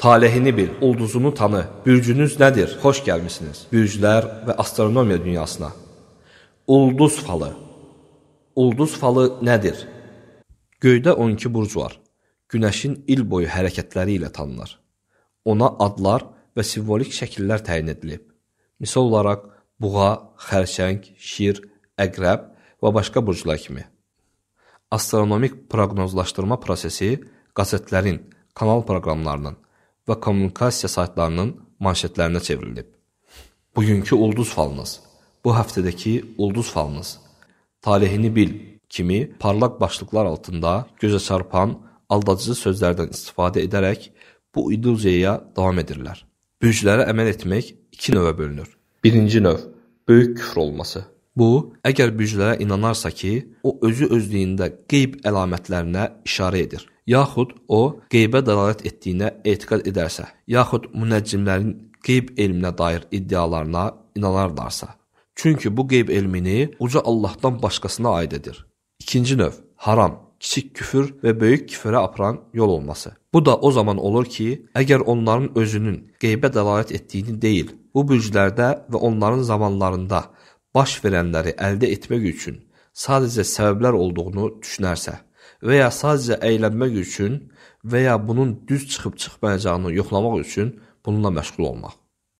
Talehini bil, ulduzunu tanı, bürcünüz nədir, xoş gəlmisiniz. Bürclər və astronomiya dünyasına. Ulduz falı. Ulduz falı nədir? Göydə 12 burc var. Günəşin il boyu hərəkətləri ilə tanınır. Ona adlar və simvolik şəkillər təyin edilib. Misal olaraq, buğa, xərçəng, şir, əqrəb və başqa burclar kimi. Astronomik proqnozlaşdırma prosesi qəzetlərin, kanal proqramlarının, ve kommunikasiya saytlarının manşetlerine çevrilib. Bugünkü ulduz falınız, bu həftədəki ulduz falınız, talehini bil kimi parlak başlıklar altında göze çarpan aldatıcı sözlerden istifadə ederek bu illüziyaya devam edirlər. Büyücülərə əməl etmək iki növe bölünür. Birinci növ büyük küfür olması. Bu, eğer büyücülərə inanarsa ki, o özü özlüyündə qeyb əlamətlərinə işarə edir. yaxud o qeybə dəlalət etdiyinə etiqad edərsə, yaxud münəccimlərin qeyb elminə dair iddialarına inanarlarsa. Çünki bu qeyb elmini uca Allahdan başqasına aid edir. İkinci növ, haram, kiçik küfür və böyük küfürə aparan yol olması. Bu da o zaman olur ki, əgər onların özünün qeybə dəlalət etdiyini deyil, bu bürclərdə və onların zamanlarında baş verənləri əldə etmək üçün sadəcə səbəblər olduğunu düşünərsə və ya sadəcə əylənmək üçün və ya bunun düz çıxıb-çıxmayacağını yoxlamaq üçün bununla məşğul olmaq.